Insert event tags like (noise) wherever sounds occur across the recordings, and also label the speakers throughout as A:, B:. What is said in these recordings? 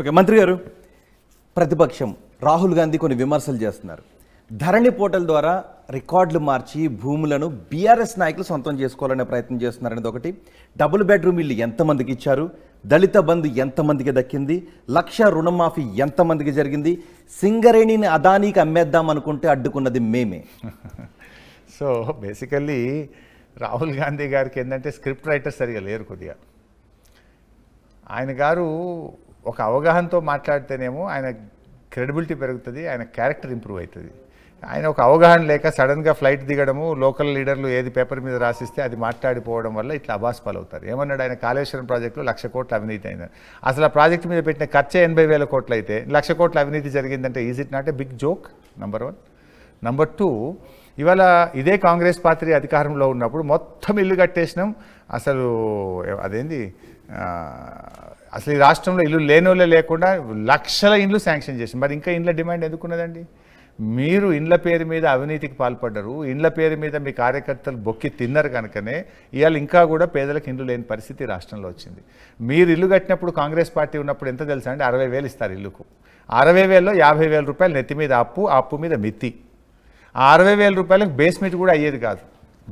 A: okay మంత్రి గారు ప్రతిపక్షం రాహుల్ గాంధీ కొన్ని విమర్శలు చేస్తున్నారు ధరణి పోర్టల్ ద్వారా రికార్డులు మార్చి భూములను బీఆర్ఎస్ నాయకులు సొంతం చేసుకోవాలనే ప్రయత్నం చేస్తున్నారనేది ఒకటి డబుల్ బెడ్రూమ్ ఇల్లు ఎంతమందికి ఇచ్చారు దళిత బంధు ఎంతమందికి దక్కింది లక్ష రుణమాఫీ ఎంతమందికి జరిగింది
B: సింగరేణిని అదానీకి అమ్మేద్దాం అనుకుంటే అడ్డుకున్నది మేమే (laughs) సో బేసికల్లీ రాహుల్ గాంధీ గారికి ఏంటంటే స్క్రిప్ట్ రైటర్ సరిగా లేరు కొద్దిగా ఆయన గారు ఒక అవగాహనతో మాట్లాడితేనేమో ఆయన క్రెడిబిలిటీ పెరుగుతుంది ఆయన క్యారెక్టర్ ఇంప్రూవ్ అవుతుంది ఆయన ఒక అవగాహన లేక సడన్గా ఫ్లైట్ దిగడము లోకల్ లీడర్లు ఏది పేపర్ మీద రాసిస్తే అది మాట్లాడిపోవడం వల్ల ఇట్లా అభాస్పాలు అవుతారు ఏమన్నాడు ఆయన కాళేశ్వరం ప్రాజెక్టులో లక్ష కోట్ల అవినీతి అయిన అసలు ఆ ప్రాజెక్టు మీద పెట్టిన ఖర్చే ఎనభై వేల కోట్లు అయితే లక్ష కోట్ల అవినీతి జరిగిందంటే is it not a big joke number one number two ఇవాళ ఇదే కాంగ్రెస్ పార్టీ అధికారంలో ఉన్నప్పుడు మొత్తం ఇల్లు కట్టేసినాం అసలు అదేంది అసలు ఈ రాష్ట్రంలో ఇల్లు లేనోళ్ళే లేకుండా లక్షల ఇండ్లు శాంక్షన్ చేసింది మరి ఇంకా ఇండ్ల డిమాండ్ ఎందుకున్నదండి మీరు ఇండ్ల పేరు మీద అవినీతికి పాల్పడ్డరు ఇండ్ల పేరు మీద మీ కార్యకర్తలు బొక్కి తిన్నారు కనుకనే ఇవాళ ఇంకా కూడా పేదలకు ఇండ్లు లేని పరిస్థితి రాష్ట్రంలో వచ్చింది మీరు ఇల్లు కట్టినప్పుడు కాంగ్రెస్ పార్టీ ఉన్నప్పుడు ఎంత తెలుసా అండి అరవై వేలు ఇస్తారు ఇల్లుకు అరవై వేలలో యాభై వేల రూపాయలు నెత్తి మీద అప్పు అప్పు మీద మిత్తి ఆ అరవై వేల రూపాయలకు బేస్మెంట్ కూడా అయ్యేది కాదు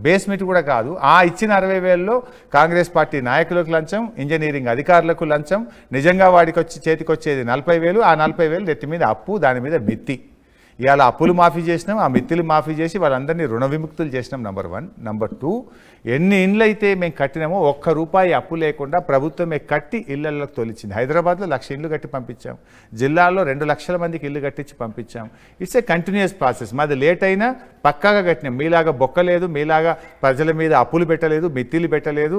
B: బేస్మెంట్ కూడా కాదు ఆ ఇచ్చిన అరవై వేలలో కాంగ్రెస్ పార్టీ నాయకులకు లంచం ఇంజనీరింగ్ అధికారులకు లంచం నిజంగా వాడికి వచ్చి చేతికొచ్చేది నలభై వేలు ఆ నలభై వేలు నెత్తి మీద అప్పు దాని మీద మిత్తి ఇవాళ అప్పులు మాఫీ చేసినాం ఆ మిత్తులు మాఫీ చేసి వాళ్ళందరినీ రుణ విముక్తులు చేసినాం నెంబర్ వన్ నెంబర్ టూ ఎన్ని ఇండ్లు అయితే మేము కట్టినామో ఒక్క రూపాయి అప్పు లేకుండా ప్రభుత్వమే కట్టి ఇళ్లలోకి తొలిచింది హైదరాబాద్లో లక్ష ఇండ్లు కట్టి పంపించాం జిల్లాలో రెండు లక్షల మందికి ఇల్లు కట్టించి పంపించాం ఇట్స్ ఏ కంటిన్యూస్ ప్రాసెస్ మాది లేట్ అయినా పక్కాగా కట్టినాం మీలాగా బొక్కలేదు మీలాగా ప్రజల మీద అప్పులు పెట్టలేదు మిత్తిలు పెట్టలేదు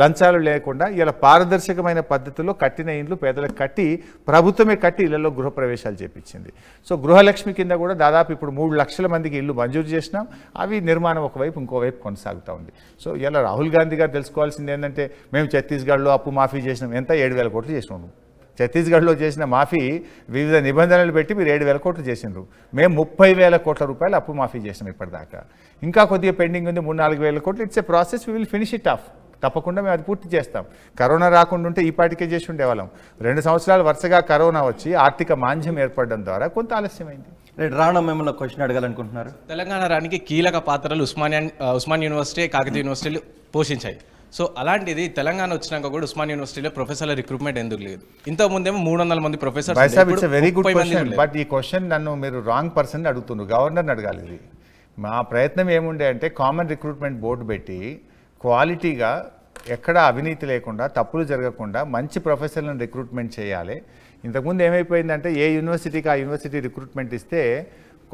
B: లంచాలు లేకుండా ఇలా పారదర్శకమైన పద్ధతిలో కట్టిన ఇండ్లు పేదలకు కట్టి ప్రభుత్వమే కట్టి ఇళ్లలో గృహప్రవేశాలు చేపించింది సో గృహలక్ష్మి కింద కూడా దాదాపు ఇప్పుడు మూడు లక్షల మందికి ఇల్లు మంజూరు చేసినాం అవి నిర్మాణం ఒకవైపు ఇంకోవైపు కొనసాగుతూ ఉంది సో ఇలా రాహుల్ గాంధీ గారు తెలుసుకోవాల్సింది ఏంటంటే మేము ఛత్తీస్గఢ్లో అప్పు మాఫీ చేసినాం ఎంత ఏడు వేల కోట్లు చేసినాం ఛత్తీస్గఢ్లో చేసిన మాఫీ వివిధ నిబంధనలు పెట్టి మీరు ఏడు వేల కోట్లు చేసిండ్రు మేము ముప్పై వేల కోట్ల రూపాయలు అప్పు మాఫీ చేసినాం ఇప్పటిదాకా ఇంకా కొద్దిగా పెండింగ్ ఉంది మూడు నాలుగు వేల కోట్లు it's a process we will finish it off తప్పకుండా మేము అది పూర్తి చేస్తాం కరోనా రాకుండా ఉంటే ఈ పాటికే చేసి ఉండేవాళ్ళం రెండు సంవత్సరాలు వరుసగా కరోనా వచ్చి ఆర్థిక మాంద్యం ఏర్పడడం ద్వారా కొంత ఆలస్యమైంది రావడం మిమ్మల్ని క్వశ్చన్ అడగాలనుకుంటున్నారు
A: తెలంగాణ రానికి కీలక పాత్రలు ఉస్మానియా ఉస్మాన్ యూనివర్సిటీ కాకతీయ యూనివర్సిటీలు పోషించాయి సో అలాంటిది తెలంగాణ వచ్చినాక కూడా ఉస్మాన్ యూనివర్సిటీలో ప్రొఫెసర్ల రిక్రూట్మెంట్ ఎందుకు లేదు ఇంతకు ముందేమో మూడు వందల మంది professor very good question but
B: ఈ క్వశ్చన్ నన్ను మీరు రాంగ్ పర్సన్ అడుగుతున్నారు గవర్నర్ని అడగాలి ఇది మా ప్రయత్నం ఏముండే అంటే కామన్ రిక్రూట్మెంట్ బోర్డు పెట్టి క్వాలిటీగా ఎక్కడ అవినీతి లేకుండా తప్పులు జరగకుండా మంచి ప్రొఫెసర్లను రిక్రూట్మెంట్ చేయాలి ఇంతకుముందు ఏమైపోయిందంటే ఏ యూనివర్సిటీకి ఆ యూనివర్సిటీ రిక్రూట్మెంట్ ఇస్తే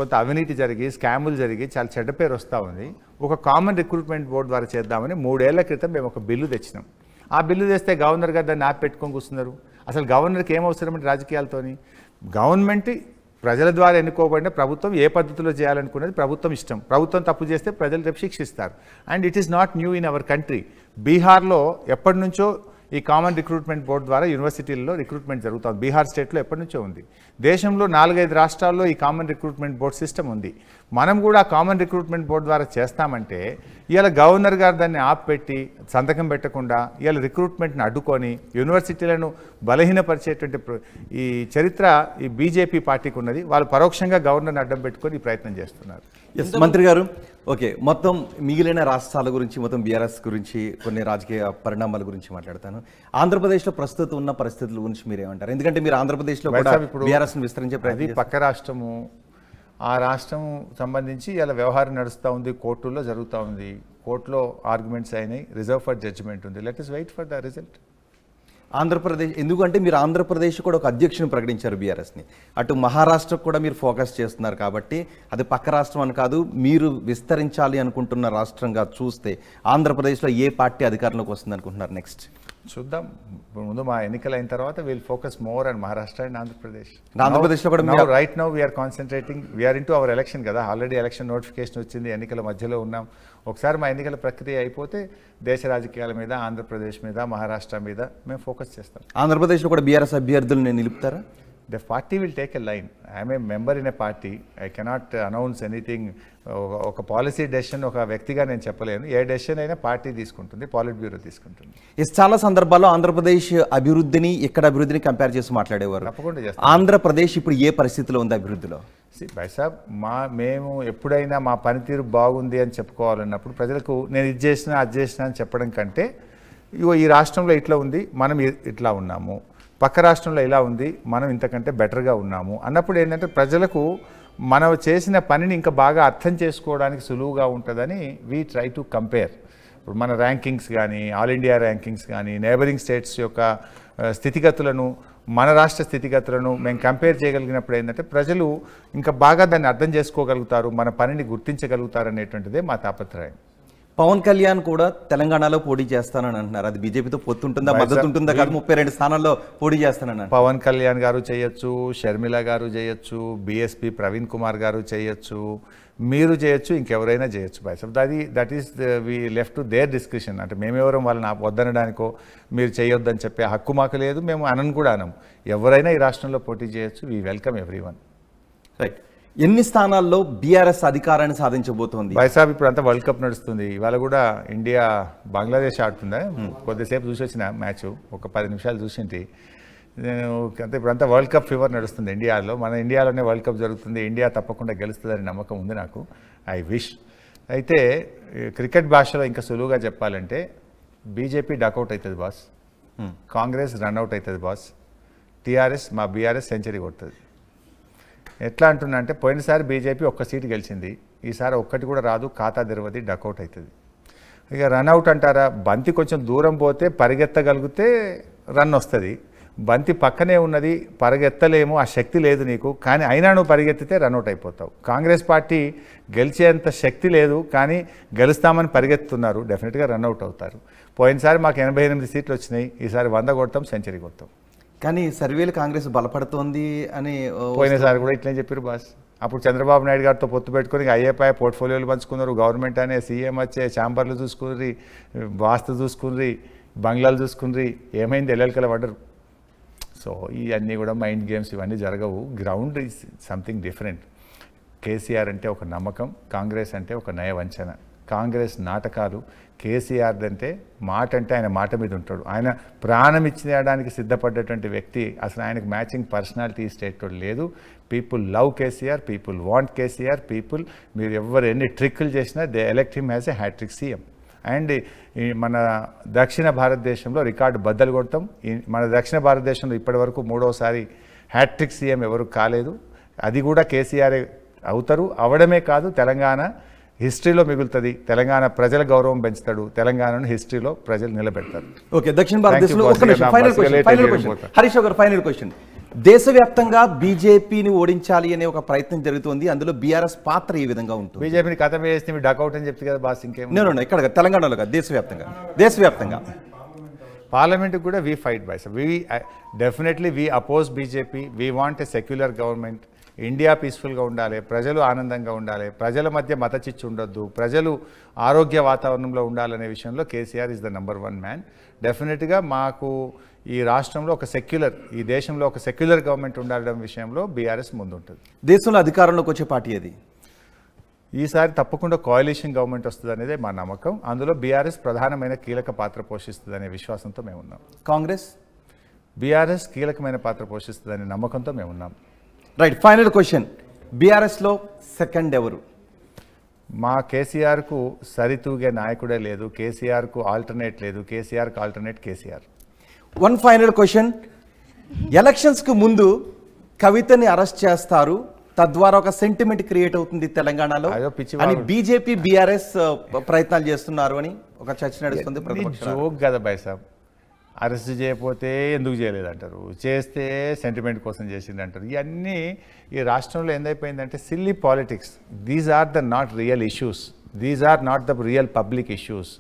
B: కొంత అవినీతి జరిగి స్కాములు జరిగి చాలా చెడ్డ పేరు వస్తూ ఉంది ఒక కామన్ రిక్రూట్మెంట్ బోర్డు ద్వారా చేద్దామని మూడేళ్ల క్రితం మేము ఒక బిల్లు తెచ్చినాం ఆ బిల్లు తెస్తే గవర్నర్ గారు దాన్ని పెట్టుకొని కూర్చున్నారు అసలు గవర్నర్కి ఏం రాజకీయాలతోని గవర్నమెంట్ ప్రజల ద్వారా ఎన్నుకోబడిన ప్రభుత్వం ఏ పద్ధతిలో చేయాలనుకునేది ప్రభుత్వం ఇష్టం ప్రభుత్వం తప్పు చేస్తే ప్రజలు రేపు శిక్షిస్తారు and it is not new in our country బీహార్లో ఎప్పటి నుంచో ఈ కామన్ రిక్రూట్మెంట్ బోర్డు ద్వారా యూనివర్సిటీల్లో రిక్రూట్మెంట్ జరుగుతుంది బీహార్ స్టేట్లో ఎప్పటి నుంచో ఉంది దేశంలో నాలుగైదు రాష్ట్రాల్లో ఈ కామన్ రిక్రూట్మెంట్ బోర్డు సిస్టమ్ ఉంది మనం కూడా కామన్ రిక్రూట్మెంట్ బోర్డు ద్వారా చేస్తామంటే ఇవాళ గవర్నర్ గారు దాన్ని ఆపెట్టి సంతకం పెట్టకుండా ఇవాళ రిక్రూట్మెంట్ని అడ్డుకొని యూనివర్సిటీలను బలహీనపరిచేటువంటి ఈ చరిత్ర ఈ బీజేపీ పార్టీకి ఉన్నది వాళ్ళు పరోక్షంగా గవర్నర్ని అడ్డం పెట్టుకొని ఈ ప్రయత్నం చేస్తున్నారు ఎస్ మంత్రి గారు ఓకే మొత్తం
A: మిగిలిన రాష్ట్రాల గురించి మొత్తం బీఆర్ఎస్ గురించి కొన్ని రాజకీయ పరిణామాల గురించి మాట్లాడతాను ఆంధ్రప్రదేశ్లో ప్రస్తుతం ఉన్న పరిస్థితుల గురించి ఏమంటారు
B: ఎందుకంటే మీరు ఆంధ్రప్రదేశ్లో కూడా బీఆర్ఎస్ విస్తరించే ప్రతి పక్క రాష్ట్రము ఆ రాష్ట్రం సంబంధించి ఇలా వ్యవహారం నడుస్తూ ఉంది కోర్టుల్లో జరుగుతూ ఉంది కోర్టులో ఆర్గ్యుమెంట్స్ అయినాయి రిజర్వ్ ఫర్ జడ్జిమెంట్ ఉంది let is wait for the result
A: Andhra Pradesh ఎందుకంటే మీరు ఆంధ్రప్రదేశ్ కూడా ఒక అధ్యక్షుని ప్రకటించారు బీఆర్ఎస్ని అటు మహారాష్ట్ర కూడా మీరు ఫోకస్ చేస్తున్నారు కాబట్టి అది పక్క రాష్ట్రం అని కాదు మీరు విస్తరించాలి అనుకుంటున్న రాష్ట్రంగా చూస్తే ఆంధ్రప్రదేశ్లో ఏ పార్టీ అధికారంలోకి వస్తుంది అనుకుంటున్నారు నెక్స్ట్
B: చూద్దాం ముందు మా ఎన్నికలు అయిన తర్వాత will focus more and Maharashtra and Andhra Pradesh ఆంధ్రప్రదేశ్లో కూడా right now we are concentrating we are in to our election కదా ఆల్రెడీ ఎలక్షన్ నోటిఫికేషన్ వచ్చింది ఎన్నికల మధ్యలో ఉన్నాం ఒకసారి మా ఎన్నికల ప్రక్రియ అయిపోతే దేశ రాజకీయాల మీద ఆంధ్రప్రదేశ్ మీద మహారాష్ట్ర మీద మేము ఫోకస్ చేస్తాం ఆంధ్రప్రదేశ్లో కూడా బీఆర్ఎస్ అభ్యర్థులు నిలుపుతారా the party will take a line I am member in in party I cannot announce anything ఒక పాలసీ డెసిషన్ ఒక వ్యక్తిగా నేను చెప్పలేను ఏ డెసిషన్ అయినా పార్టీ తీసుకుంటుంది పాలిట్ బ్యూరో తీసుకుంటుంది
A: ఇస్ చాలా సందర్భాల్లో ఆంధ్రప్రదేశ్ అభివృద్ధిని ఇక్కడ అభివృద్ధిని కంపేర్ చేసి మాట్లాడేవారు తప్పకుండా ఆంధ్రప్రదేశ్ ఇప్పుడు ఏ పరిస్థితిలో ఉంది
B: అభివృద్ధిలో సాబ్ మా మేము ఎప్పుడైనా మా పనితీరు బాగుంది అని చెప్పుకోవాలన్నప్పుడు ప్రజలకు నేను ఇది చేసిన అది చేసిన అని చెప్పడం కంటే ఇగో ఈ రాష్ట్రంలో ఇట్లా ఉంది మనం ఇట్లా ఉన్నాము పక్క రాష్ట్రంలో ఇలా ఉంది మనం ఇంతకంటే బెటర్గా ఉన్నాము అన్నప్పుడు ఏంటంటే ప్రజలకు మనం చేసిన పనిని ఇంకా బాగా అర్థం చేసుకోవడానికి సులువుగా ఉంటుందని వీ ట్రై టు కంపేర్ ఇప్పుడు మన ర్యాంకింగ్స్ కానీ ఆల్ ఇండియా ర్యాంకింగ్స్ కానీ నేబరింగ్ స్టేట్స్ యొక్క uh, స్థితిగతులను మన రాష్ట్ర స్థితిగతులను మేము కంపేర్ చేయగలిగినప్పుడు ఏంటంటే ప్రజలు ఇంకా బాగా దాన్ని అర్థం చేసుకోగలుగుతారు మన పనిని గుర్తించగలుగుతారు అనేటువంటిదే మా తాపత్రయం
A: పవన్ కళ్యాణ్ కూడా తెలంగాణలో పోటీ చేస్తానని అంటున్నారు అది బీజేపీతో పొత్తు ఉంటుందా మద్దతు ఉంటుందా కాదు
B: ముప్పై రెండు స్థానాల్లో పోటీ చేస్తానని పవన్ కళ్యాణ్ గారు చేయొచ్చు షర్మిల గారు చేయొచ్చు బిఎస్పి ప్రవీణ్ కుమార్ గారు చేయొచ్చు మీరు చేయొచ్చు ఇంకెవరైనా చేయొచ్చు బైసప్ అది that is we left to their discretion అంటే మేమెవరం వాళ్ళని వద్దనడానికో మీరు చేయొద్దని చెప్పే హక్కు మాకు లేదు మేము అనను కూడా అనం ఎవరైనా ఈ రాష్ట్రంలో పోటీ చేయొచ్చు we welcome everyone right ఎన్ని స్థానాల్లో బీఆర్ఎస్ అధికారాన్ని సాధించబోతోంది వైసాబ్ ఇప్పుడు అంతా వరల్డ్ కప్ నడుస్తుంది ఇవాళ కూడా ఇండియా బంగ్లాదేశ్ ఆడుతుందా కొద్దిసేపు చూసి వచ్చిన మ్యాచ్ ఒక పది నిమిషాలు చూసింటి అంతే ఇప్పుడు అంతా వరల్డ్ కప్ ఫీవర్ నడుస్తుంది ఇండియాలో మన ఇండియాలోనే వరల్డ్ కప్ జరుగుతుంది ఇండియా తప్పకుండా గెలుస్తుందని నమ్మకం ఉంది నాకు ఐ విష్ అయితే క్రికెట్ భాషలో ఇంకా సులువుగా చెప్పాలంటే బీజేపీ డకౌట్ అవుతుంది బాస్ కాంగ్రెస్ రన్అట్ అవుతుంది బాస్ టీఆర్ఎస్ మా బీఆర్ఎస్ సెంచరీ కొడుతుంది ఎట్లా అంటున్నా అంటే పోయినసారి బీజేపీ ఒక్క సీటు గెలిచింది ఈసారి ఒక్కటి కూడా రాదు ఖాతా తెరవది డకౌట్ అవుతుంది ఇక రన్అవుట్ అంటారా బంతి కొంచెం దూరం పోతే పరిగెత్తగలిగితే రన్ వస్తుంది బంతి పక్కనే ఉన్నది పరిగెత్తలేము ఆ శక్తి లేదు నీకు కానీ అయినా నువ్వు పరిగెత్తితే రన్అట్ అయిపోతావు కాంగ్రెస్ పార్టీ గెలిచేంత శక్తి లేదు కానీ గెలుస్తామని పరిగెత్తుతున్నారు డెఫినెట్గా రన్అట్ అవుతారు పోయినసారి మాకు ఎనభై ఎనిమిది సీట్లు వచ్చినాయి ఈసారి వంద కొడతాం సెంచరీ కొడతాం కానీ సర్వేలు కాంగ్రెస్ బలపడుతోంది అని పోయినసారి కూడా ఇట్లే చెప్పారు బాస్ అప్పుడు చంద్రబాబు నాయుడు గారితో పొత్తు పెట్టుకుని ఐఏపై పోర్ట్ఫోలియోలు పంచుకున్నారు గవర్నమెంట్ అనే సీఎం వచ్చే ఛాంబర్లు చూసుకుని వాస్తు చూసుకుని బంగ్లాలు చూసుకుని ఏమైంది ఎల్లెలకల పడ్డరు సో ఇవన్నీ కూడా మైండ్ గేమ్స్ ఇవన్నీ జరగవు ground is something different KCR అంటే ఒక నమ్మకం కాంగ్రెస్ అంటే ఒక నయవంచన కాంగ్రెస్ నాటకాలు కేసీఆర్ అంటే మాట అంటే ఆయన మాట మీద ఉంటాడు ఆయన ప్రాణం ఇచ్చేయడానికి సిద్ధపడ్డటువంటి వ్యక్తి అసలు ఆయనకు మ్యాచింగ్ పర్సనాలిటీ స్టేట్ లేదు people love KCR people want KCR people మీరు ఎవరు ఎన్ని ట్రిక్కులు చేసినా they elect him has a hattrick CM and మన దక్షిణ భారతదేశంలో రికార్డు బద్దలు కొడతాం మన దక్షిణ భారతదేశంలో ఇప్పటి వరకు మూడోసారి హ్యాట్రిక్ సీఎం ఎవరు కాలేదు అది కూడా కేసీఆర్ అవుతారు అవడమే కాదు తెలంగాణ హిస్టరీలో మిగులుతుంది తెలంగాణ ప్రజల గౌరవం పెంచుతాడు తెలంగాణను హిస్టరీలో ప్రజలు నిలబెడతారు ఓకే దక్షిణ భారతదేశంలో హరీష్ గారు ఫైనల్ క్వశ్చన్ దేశవ్యాప్తంగా బీజేపీని ఓడించాలి
A: అనే ఒక ప్రయత్నం జరుగుతుంది అందులో బీఆర్ఎస్ పాత్ర ఈ విధంగా ఉంటుంది
B: బీజేపీని కథ వేస్తే మీ డకౌట్ అని చెప్తే కదా బాస్ ఇంకేం నేను ఇక్కడ తెలంగాణలో కాదు దేశవ్యాప్తంగా దేశవ్యాప్తంగా పార్లమెంట్కి కూడా we fight sir we definitely we oppose BJP we want a secular government India పీస్ఫుల్గా ఉండాలి ప్రజలు ఆనందంగా ఉండాలి ప్రజల మధ్య మత చిచ్చు ఉండొద్దు ప్రజలు ఆరోగ్య వాతావరణంలో ఉండాలనే విషయంలో KCR is the number one man డెఫినెట్గా మాకు ఈ రాష్ట్రంలో ఒక సెక్యులర్ ఈ దేశంలో ఒక సెక్యులర్ గవర్నమెంట్ ఉండడం విషయంలో బీఆర్ఎస్ ముందుంటుంది దేశంలో అధికారంలోకి వచ్చే పార్టీ అది ఈసారి తప్పకుండా కోయలేషన్ గవర్నమెంట్ వస్తుంది అనేది మా నమ్మకం అందులో బీఆర్ఎస్ ప్రధానమైన కీలక పాత్ర పోషిస్తుందనే విశ్వాసంతో మేము ఉన్నాం కాంగ్రెస్ బీఆర్ఎస్ కీలకమైన పాత్ర పోషిస్తుందనే నమ్మకంతో మేము ఉన్నాం రైట్ ఫైనల్ క్వశ్చన్ బీఆర్ఎస్లో సెకండ్ ఎవరు మా కేసీఆర్కు సరితూగే నాయకుడే లేదు కేసీఆర్కు ఆల్టర్నేట్ లేదు కేసీఆర్కు alternate KCR one final question ఎలక్షన్స్కి ముందు కవితని అరెస్ట్ చేస్తారు
A: తద్వారా ఒక సెంటిమెంట్ క్రియేట్ అవుతుంది తెలంగాణలో అని బీజేపీ బీఆర్ఎస్ uh, ప్రయత్నాలు చేస్తున్నారు అని ఒక చర్చ నడుస్తుంది జోక్
B: కదా బైసాబ్ అరెస్ట్ చేయకపోతే ఎందుకు చేయలేదంటారు చేస్తే సెంటిమెంట్ కోసం చేసింది అంటారు ఇవన్నీ ఈ రాష్ట్రంలో ఏందైపోయిందంటే silly politics these are the not real issues these are not the real public issues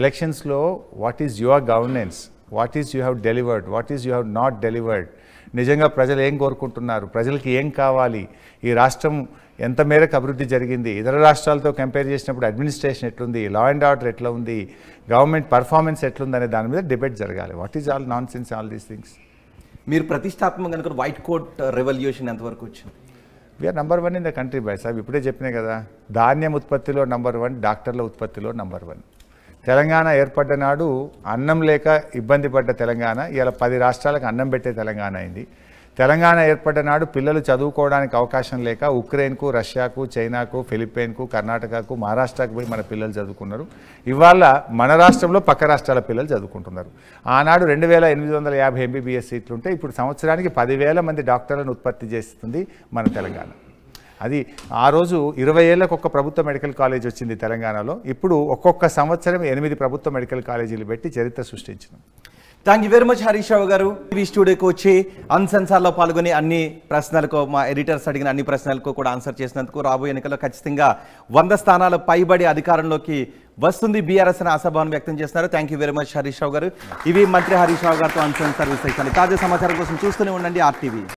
B: ఎలక్షన్స్లో what is your governance what is you have delivered what is you have not delivered నిజంగా ప్రజలు ఏం కోరుకుంటున్నారు ప్రజలకి ఏం కావాలి ఈ రాష్ట్రం ఎంత మేరకు అభివృద్ధి జరిగింది ఇతర రాష్ట్రాలతో కంపేర్ చేసినప్పుడు అడ్మినిస్ట్రేషన్ ఎట్లుంది లా అండ్ ఆర్డర్ ఎట్లా ఉంది గవర్నమెంట్ పర్ఫార్మెన్స్ ఎట్లుంది అనే దాని మీద డిబేట్ జరగాలి what is all nonsense all these things మీరు ప్రతిష్టాత్మకంగా కనుక వైట్ కోట్ రెవల్యూషన్ ఎంతవరకు వచ్చింది we are number one in the country బై సాబ్ ఇప్పుడే చెప్పినాయి కదా ధాన్యం ఉత్పత్తిలో నెంబర్ వన్ డాక్టర్ల ఉత్పత్తిలో నంబర్ వన్ తెలంగాణ ఏర్పడ్డ నాడు అన్నం లేక ఇబ్బంది పడ్డ తెలంగాణ ఇలా పది రాష్ట్రాలకు అన్నం పెట్టే తెలంగాణ అయింది తెలంగాణ ఏర్పడ్డ నాడు పిల్లలు చదువుకోవడానికి అవకాశం లేక ఉక్రెయిన్కు రష్యాకు చైనాకు ఫిలిప్పైన్కు కర్ణాటకకు మహారాష్ట్రకు పోయి మన పిల్లలు చదువుకున్నారు ఇవాళ మన రాష్ట్రంలో పక్క రాష్ట్రాల పిల్లలు చదువుకుంటున్నారు ఆనాడు రెండు వేల ఎనిమిది వందల యాభై ఎంబీబీఎస్ సీట్లు ఉంటే ఇప్పుడు సంవత్సరానికి పదివేల మంది డాక్టర్లను ఉత్పత్తి చేస్తుంది మన తెలంగాణ అది ఆ రోజు ఇరవై ఏళ్ళకు ఒక ప్రభుత్వ మెడికల్ కాలేజ్ వచ్చింది తెలంగాణలో ఇప్పుడు ఒక్కొక్క సంవత్సరం ఎనిమిది ప్రభుత్వ మెడికల్ కాలేజీలు పెట్టి చరిత్ర సృష్టించింది thank you very much Harish
A: Rao garu TV స్టూడియోకి వచ్చి అన్సెన్సార్లో పాల్గొని అన్ని ప్రశ్నలకు మా ఎడిటర్స్ అడిగిన అన్ని ప్రశ్నలకు కూడా ఆన్సర్ చేసినందుకు రాబోయే ఎన్నికల్లో ఖచ్చితంగా వంద స్థానాలు పైబడి అధికారంలోకి వస్తుంది బీఆర్ఎస్ అని ఆశాభావం వ్యక్తం చేస్తున్నారు thank you very much Harish Rao garu ఇవి మంత్రి హరీష్ రావు గారితో అన్సెన్సార్ విశ్లేషణ తాజా సమాచారం కోసం చూస్తూనే ఉండండి ఆర్టీవీ